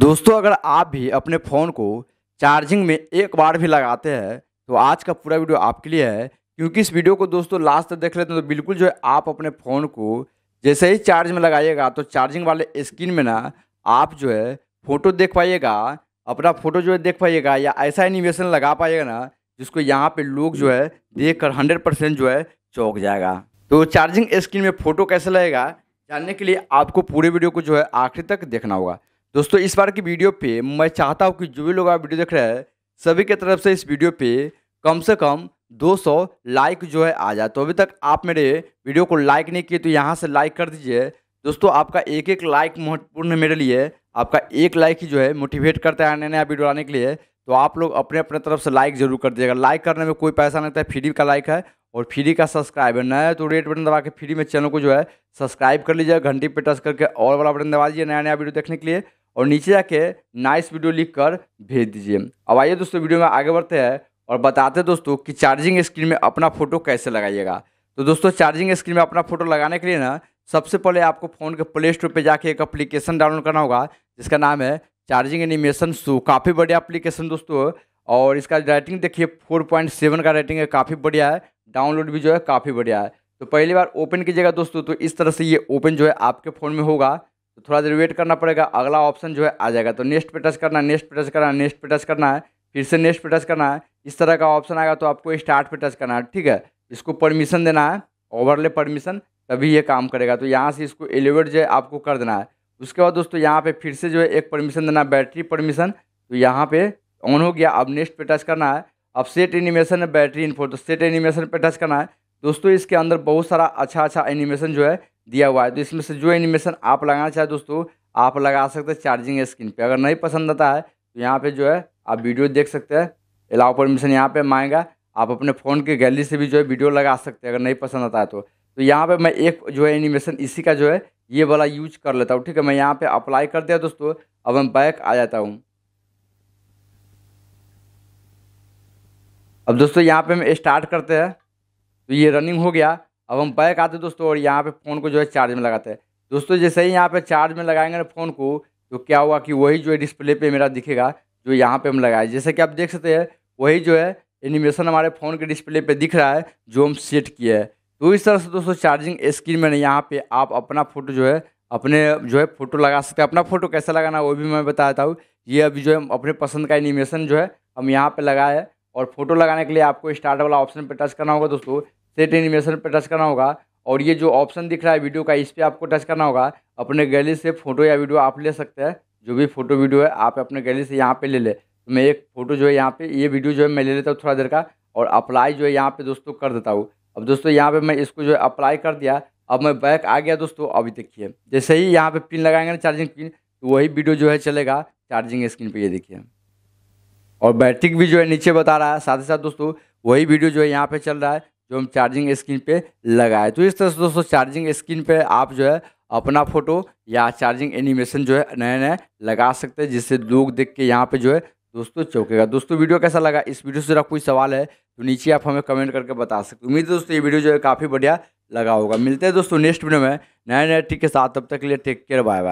दोस्तों अगर आप भी अपने फ़ोन को चार्जिंग में एक बार भी लगाते हैं तो आज का पूरा वीडियो आपके लिए है क्योंकि इस वीडियो को दोस्तों लास्ट तक देख लेते हैं तो बिल्कुल जो है आप अपने फ़ोन को जैसे ही चार्ज में लगाइएगा तो चार्जिंग वाले स्क्रीन में ना आप जो है फ़ोटो देख पाइएगा अपना फ़ोटो जो है देख पाइएगा या ऐसा एनिमेशन लगा पाइएगा ना जिसको यहाँ पर लोग जो है देख कर हंड्रेड परसेंट जो है चौंक जाएगा तो चार्जिंग स्क्रीन में फ़ोटो कैसे लगेगा जानने के लिए आपको पूरे वीडियो को जो है आखिर तक देखना होगा दोस्तों इस बार की वीडियो पे मैं चाहता हूँ कि जो भी लोग आप वीडियो देख रहे हैं सभी की तरफ से इस वीडियो पे कम से कम 200 लाइक जो है आ जाए तो अभी तक आप मेरे वीडियो को लाइक नहीं किए तो यहाँ से लाइक कर दीजिए दोस्तों आपका एक एक लाइक महत्वपूर्ण मेरे लिए आपका एक लाइक ही जो है मोटिवेट करता है नया नया वीडियो लाने के लिए तो आप लोग अपने अपने तरफ से लाइक जरूर कर दीजिएगा लाइक करने में कोई पैसा नहीं था है फ्री का लाइक है और फ्री का सब्सक्राइब है नया तो रेड बटन दबा के फ्री में चैनल को जो है सब्सक्राइब कर लीजिए घंटी पे टच करके और वाला बटन दबा दीजिए नया नया वीडियो देखने के लिए और नीचे जाके नाइस वीडियो लिख कर भेज दीजिए अब आइए दोस्तों वीडियो में आगे बढ़ते हैं और बताते हैं दोस्तों कि चार्जिंग स्क्रीन में अपना फ़ोटो कैसे लगाइएगा तो दोस्तों चार्जिंग स्क्रीन में अपना फ़ोटो लगाने के लिए ना सबसे पहले आपको फ़ोन के प्ले स्टोर पर जाके एक अप्लीकेशन डाउनलोड करना होगा जिसका नाम है चार्जिंग एनिमेशन शो काफ़ी बढ़िया अप्लीकेशन दोस्तों और इसका रेटिंग देखिए फोर पॉइंट सेवन का रेटिंग है काफ़ी बढ़िया है डाउनलोड भी जो है काफ़ी बढ़िया है तो पहली बार ओपन कीजिएगा दोस्तों तो इस तरह से ये ओपन जो है आपके फ़ोन में होगा तो थोड़ा देर वेट करना पड़ेगा अगला ऑप्शन जो है आ जाएगा तो नेक्स्ट पे टच करना है नेक्स्ट पे टच करना है नेक्स्ट पे टच करना है फिर से नेक्स्ट पे टच करना है इस तरह का ऑप्शन आएगा तो आपको स्टार्ट पे टच करना है ठीक है इसको परमिशन देना है ओवरले परमिशन तभी ये काम करेगा तो यहाँ से इसको एलिवेट जो है आपको कर देना है उसके बाद दोस्तों यहाँ पे फिर से जो है एक परमिशन देना बैटरी परमिशन तो यहाँ पे ऑन हो गया अब नेक्स्ट पे टच करना है अब सेट एनिमेशन है बैटरी इनफो तो सेट एनिमेशन पे टच करना है दोस्तों इसके अंदर बहुत सारा अच्छा अच्छा एनिमेशन जो है दिया हुआ है तो इसमें से जो एनिमेशन आप लगाना चाहे दोस्तों आप लगा सकते हैं चार्जिंग स्क्रीन पे अगर नहीं पसंद आता है तो यहाँ पे जो है आप वीडियो देख सकते हैं अलाउ परमिशन यहाँ पे मांगेगा आप अपने फ़ोन की गैलरी से भी जो है वीडियो लगा सकते हैं अगर नहीं पसंद आता है तो तो यहाँ पे मैं एक जो है एनिमेशन इसी का जो है ये वाला यूज कर लेता हूँ ठीक है मैं यहाँ पे अप्लाई कर दिया दोस्तों अब मैं बैक आ जाता हूँ अब दोस्तों यहाँ पे मैं स्टार्ट करते हैं तो ये रनिंग हो गया अब हम बैक आते दोस्तों और यहाँ पे फ़ोन को जो है चार्ज में लगाते हैं दोस्तों जैसे ही यहाँ पे चार्ज में लगाएंगे ना फ़ोन को तो क्या हुआ कि वही जो है डिस्प्ले पे मेरा दिखेगा जो यहाँ पे हम लगाए जैसे कि आप देख सकते हैं वही जो है एनिमेशन हमारे फ़ोन के डिस्प्ले पर दिख रहा है जो हम सेट किया है तो इस तरह से दोस्तों चार्जिंग स्क्रीन में यहाँ पर आप अपना फ़ोटो जो है अपने जो है फ़ोटो लगा सकते हैं अपना फ़ोटो कैसा लगाना वो भी मैं बताता हूँ ये अभी जो है अपने पसंद का एनिमेशन जो है हम यहाँ पर लगाए और फोटो लगाने के लिए आपको स्टार्ट वाला ऑप्शन पर टच करना होगा दोस्तों सेट एनिमेशन पर टच करना होगा और ये जो ऑप्शन दिख रहा है वीडियो का इस पर आपको टच करना होगा अपने गैली से फोटो या वीडियो आप ले सकते हैं जो भी फोटो वीडियो है आप अपने गैली से यहाँ पर ले ले तो मैं एक फ़ोटो जो है यहाँ पे ये वीडियो जो है मैं ले लेता हूँ थोड़ा देर का और अप्लाई जो है यहाँ पे दोस्तों कर देता हूँ अब दोस्तों यहाँ पे मैं इसको जो है अप्लाई कर दिया अब मैं बैक आ गया दोस्तों अभी देखिए जैसे ही यहाँ पे पिन लगाएंगे ना चार्जिंग पिन तो वही वीडियो जो है चलेगा चार्जिंग स्क्रीन पर ये देखिए और बैटरी भी जो है नीचे बता रहा है साथ ही साथ दोस्तों वही वीडियो जो है यहाँ पे चल रहा है जो हम चार्जिंग स्क्रीन पे लगाए तो इस तरह से दोस्तों चार्जिंग स्क्रीन पे आप जो है अपना फ़ोटो या चार्जिंग एनिमेशन जो है नए नए लगा सकते हैं जिससे लोग देख के यहाँ पे जो है दोस्तों चौकेगा दोस्तों वीडियो कैसा लगा इस वीडियो से ज़रा कोई सवाल है तो नीचे आप हमें कमेंट करके बता सकते उम्मीद है दोस्तों ये वीडियो जो है काफ़ी बढ़िया लगा होगा मिलते हैं दोस्तों नेक्स्ट वीडियो में नए नए टिक के साथ तब तक के लिए टेक केयर बाय बाय